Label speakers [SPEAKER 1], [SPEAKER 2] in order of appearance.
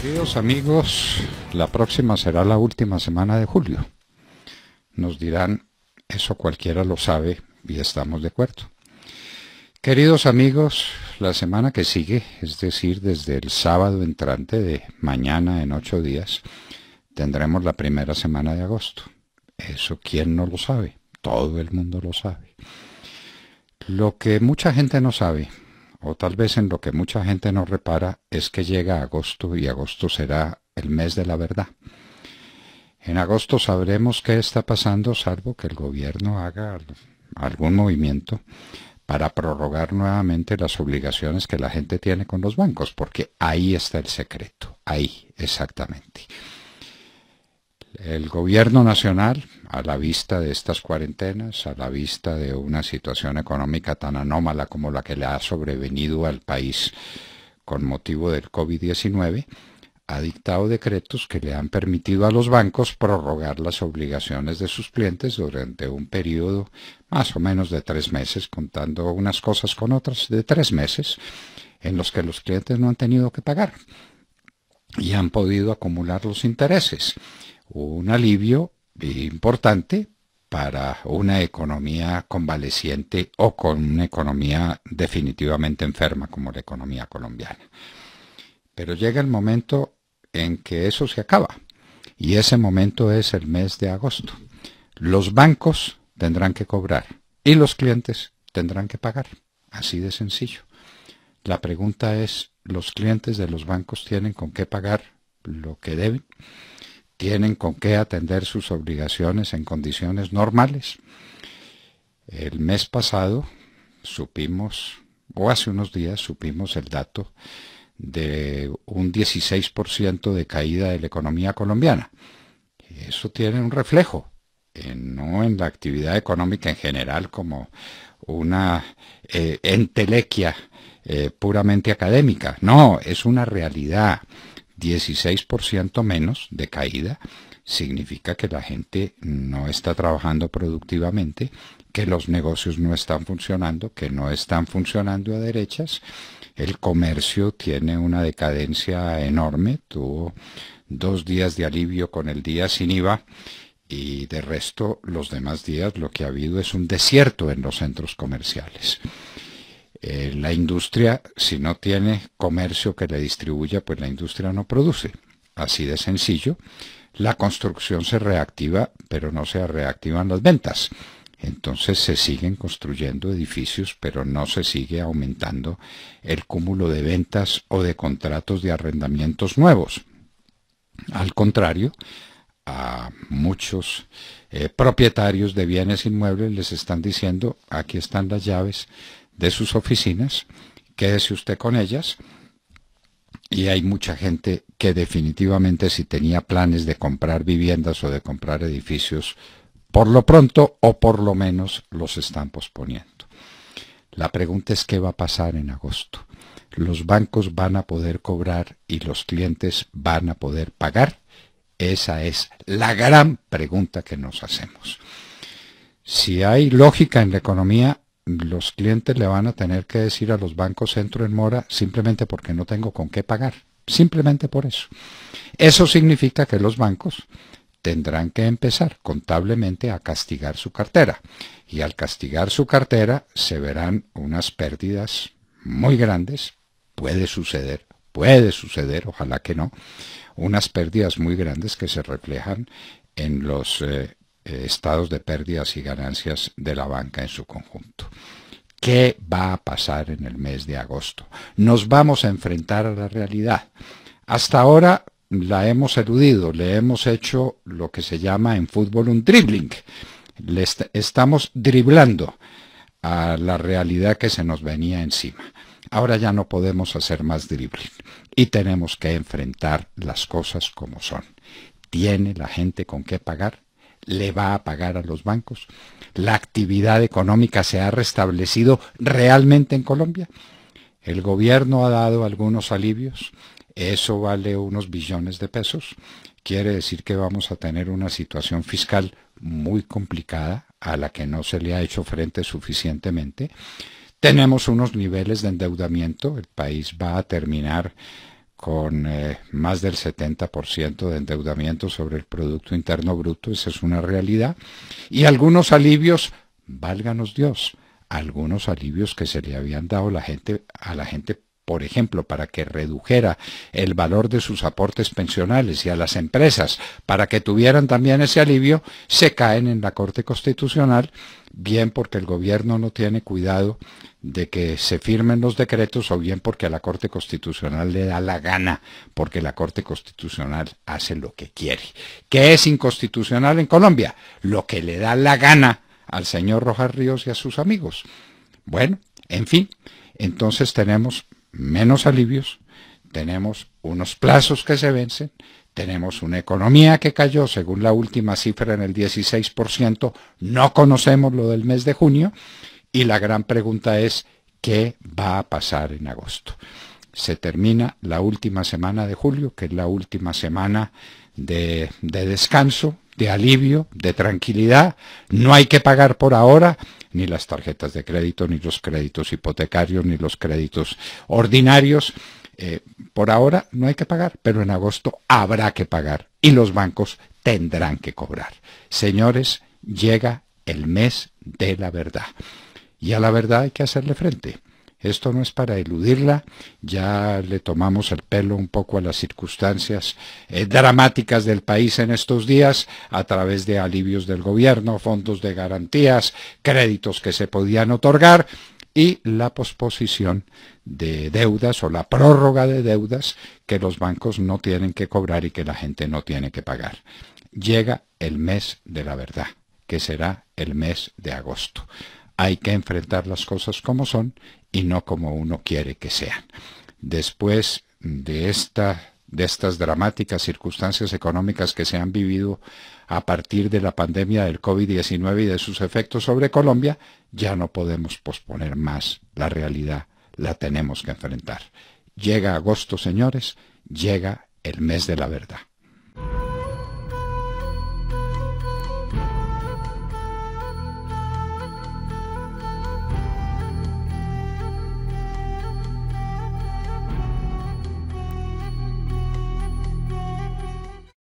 [SPEAKER 1] Queridos amigos, la próxima será la última semana de julio. Nos dirán, eso cualquiera lo sabe y estamos de acuerdo. Queridos amigos, la semana que sigue, es decir, desde el sábado entrante de mañana en ocho días, tendremos la primera semana de agosto. Eso quién no lo sabe, todo el mundo lo sabe. Lo que mucha gente no sabe o tal vez en lo que mucha gente no repara, es que llega agosto y agosto será el mes de la verdad. En agosto sabremos qué está pasando, salvo que el gobierno haga algún movimiento para prorrogar nuevamente las obligaciones que la gente tiene con los bancos, porque ahí está el secreto, ahí exactamente el gobierno nacional, a la vista de estas cuarentenas, a la vista de una situación económica tan anómala como la que le ha sobrevenido al país con motivo del COVID-19, ha dictado decretos que le han permitido a los bancos prorrogar las obligaciones de sus clientes durante un periodo más o menos de tres meses, contando unas cosas con otras de tres meses, en los que los clientes no han tenido que pagar y han podido acumular los intereses un alivio importante para una economía convaleciente o con una economía definitivamente enferma como la economía colombiana. Pero llega el momento en que eso se acaba y ese momento es el mes de agosto. Los bancos tendrán que cobrar y los clientes tendrán que pagar. Así de sencillo. La pregunta es, ¿los clientes de los bancos tienen con qué pagar lo que deben? tienen con qué atender sus obligaciones en condiciones normales. El mes pasado supimos, o hace unos días supimos el dato de un 16% de caída de la economía colombiana. Eso tiene un reflejo, eh, no en la actividad económica en general como una eh, entelequia eh, puramente académica, no, es una realidad 16% menos de caída significa que la gente no está trabajando productivamente, que los negocios no están funcionando, que no están funcionando a derechas. El comercio tiene una decadencia enorme, tuvo dos días de alivio con el día sin IVA y de resto los demás días lo que ha habido es un desierto en los centros comerciales. Eh, la industria, si no tiene comercio que le distribuya, pues la industria no produce. Así de sencillo. La construcción se reactiva, pero no se reactivan las ventas. Entonces se siguen construyendo edificios, pero no se sigue aumentando el cúmulo de ventas o de contratos de arrendamientos nuevos. Al contrario, a muchos eh, propietarios de bienes inmuebles les están diciendo, aquí están las llaves de sus oficinas, quédese usted con ellas. Y hay mucha gente que definitivamente si tenía planes de comprar viviendas o de comprar edificios, por lo pronto o por lo menos los están posponiendo. La pregunta es qué va a pasar en agosto. Los bancos van a poder cobrar y los clientes van a poder pagar. Esa es la gran pregunta que nos hacemos. Si hay lógica en la economía, los clientes le van a tener que decir a los bancos centro en mora simplemente porque no tengo con qué pagar. Simplemente por eso. Eso significa que los bancos tendrán que empezar contablemente a castigar su cartera. Y al castigar su cartera se verán unas pérdidas muy grandes. Puede suceder, puede suceder, ojalá que no. Unas pérdidas muy grandes que se reflejan en los eh, eh, estados de pérdidas y ganancias de la banca en su conjunto. ¿Qué va a pasar en el mes de agosto? Nos vamos a enfrentar a la realidad. Hasta ahora la hemos eludido, le hemos hecho lo que se llama en fútbol un dribbling. estamos driblando a la realidad que se nos venía encima. Ahora ya no podemos hacer más dribbling y tenemos que enfrentar las cosas como son. ¿Tiene la gente con qué pagar? le va a pagar a los bancos. La actividad económica se ha restablecido realmente en Colombia. El gobierno ha dado algunos alivios. Eso vale unos billones de pesos. Quiere decir que vamos a tener una situación fiscal muy complicada a la que no se le ha hecho frente suficientemente. Tenemos unos niveles de endeudamiento. El país va a terminar con eh, más del 70% de endeudamiento sobre el Producto Interno Bruto, esa es una realidad, y algunos alivios, válganos Dios, algunos alivios que se le habían dado la gente, a la gente por ejemplo, para que redujera el valor de sus aportes pensionales y a las empresas para que tuvieran también ese alivio, se caen en la Corte Constitucional, bien porque el gobierno no tiene cuidado de que se firmen los decretos o bien porque a la Corte Constitucional le da la gana, porque la Corte Constitucional hace lo que quiere. ¿Qué es inconstitucional en Colombia? Lo que le da la gana al señor Rojas Ríos y a sus amigos. Bueno, en fin, entonces tenemos menos alivios, tenemos unos plazos que se vencen, tenemos una economía que cayó, según la última cifra, en el 16%, no conocemos lo del mes de junio, y la gran pregunta es, ¿qué va a pasar en agosto? Se termina la última semana de julio, que es la última semana de, de descanso, de alivio, de tranquilidad, no hay que pagar por ahora, ni las tarjetas de crédito, ni los créditos hipotecarios, ni los créditos ordinarios. Eh, por ahora no hay que pagar, pero en agosto habrá que pagar y los bancos tendrán que cobrar. Señores, llega el mes de la verdad. Y a la verdad hay que hacerle frente. Esto no es para eludirla, ya le tomamos el pelo un poco a las circunstancias eh, dramáticas del país en estos días a través de alivios del gobierno, fondos de garantías, créditos que se podían otorgar y la posposición de deudas o la prórroga de deudas que los bancos no tienen que cobrar y que la gente no tiene que pagar. Llega el mes de la verdad, que será el mes de agosto hay que enfrentar las cosas como son y no como uno quiere que sean. Después de, esta, de estas dramáticas circunstancias económicas que se han vivido a partir de la pandemia del COVID-19 y de sus efectos sobre Colombia, ya no podemos posponer más la realidad, la tenemos que enfrentar. Llega agosto, señores, llega el mes de la verdad.